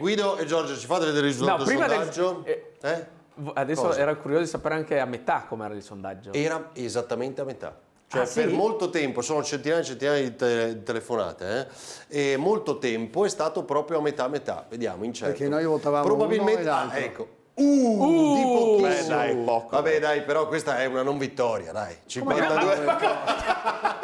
Guido e Giorgio ci fate vedere il risultato no, prima del sondaggio? Del... Eh? eh? Adesso Cosa? era curioso di sapere anche a metà com'era il sondaggio. Era esattamente a metà. Cioè, ah, per molto tempo, sono centinaia e centinaia di te telefonate, eh? e molto tempo è stato proprio a metà metà, vediamo, in incerto. Perché noi votavamo Probabilmente, ah, ecco, Uh, uh, di pochissimo. Beh, dai, poco. Vabbè, dai, però questa è una non vittoria, dai. 52. Ma, ma,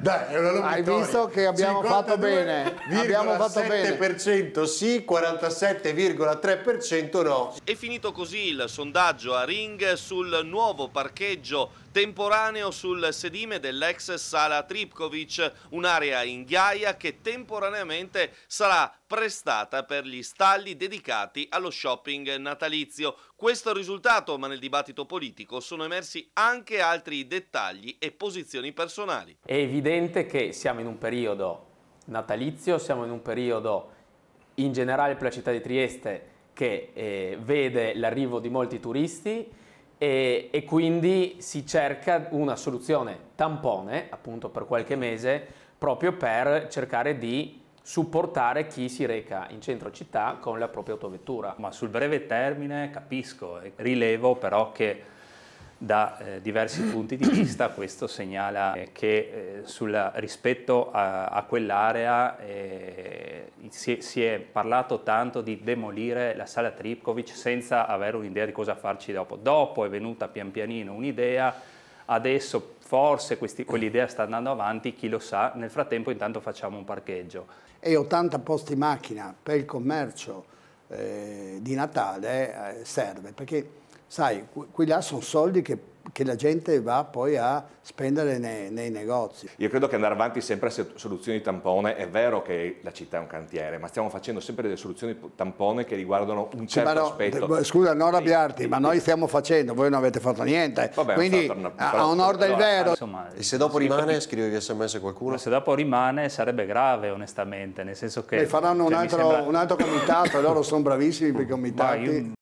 dai, Hai visto che abbiamo fatto bene. Abbiamo fatto bene. 7% sì, 47,3% no. È finito così il sondaggio a Ring sul nuovo parcheggio temporaneo sul sedime dell'ex sala Tripkovic, un'area in ghiaia che temporaneamente sarà prestata per gli stalli dedicati allo shopping natalizio. Questo risultato, ma nel dibattito politico sono emersi anche altri dettagli e posizioni personali. È evidente evidente che siamo in un periodo natalizio, siamo in un periodo in generale per la città di Trieste che eh, vede l'arrivo di molti turisti e, e, quindi si cerca una soluzione tampone appunto per qualche mese proprio per cercare di supportare chi si reca in centro città con la propria autovettura. Ma sul breve termine capisco, rilevo però che da eh, diversi punti di vista questo segnala eh, che eh, sul, rispetto a, a quell'area eh, si, si, è parlato tanto di demolire la sala Tripkovic senza avere un'idea di cosa farci dopo. Dopo è venuta pian pianino un'idea, adesso forse questi, quell'idea sta andando avanti, chi lo sa, nel frattempo intanto facciamo un parcheggio. E 80 posti macchina per il commercio eh, di Natale eh, serve, perché sai, quelli là sono soldi che, che, la gente va poi a spendere nei, nei, negozi. Io credo che andare avanti sempre a soluzioni tampone, è vero che la città è un cantiere, ma stiamo facendo sempre delle soluzioni tampone che riguardano un certo no, aspetto. Scusa, non arrabbiarti, ma noi stiamo facendo, voi non avete fatto niente, Vabbè, quindi torna, a onor del vero. Insomma, e se dopo rimane, scrivevi sms a qualcuno? Ma se dopo rimane sarebbe grave onestamente, nel senso che... E faranno un cioè, altro, sembra... un altro, comitato, loro sono bravissimi per i comitati.